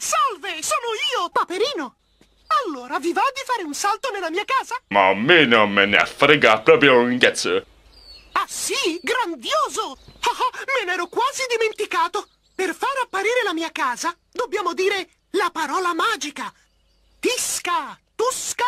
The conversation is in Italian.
salve, sono io, Paperino! Allora, vi va di fare un salto nella mia casa? Ma a me non me ne frega proprio un cazzo! Ah sì? Grandioso! Oh, me n'ero quasi dimenticato! Per far apparire la mia casa, dobbiamo dire la parola magica! Tisca! Tusca!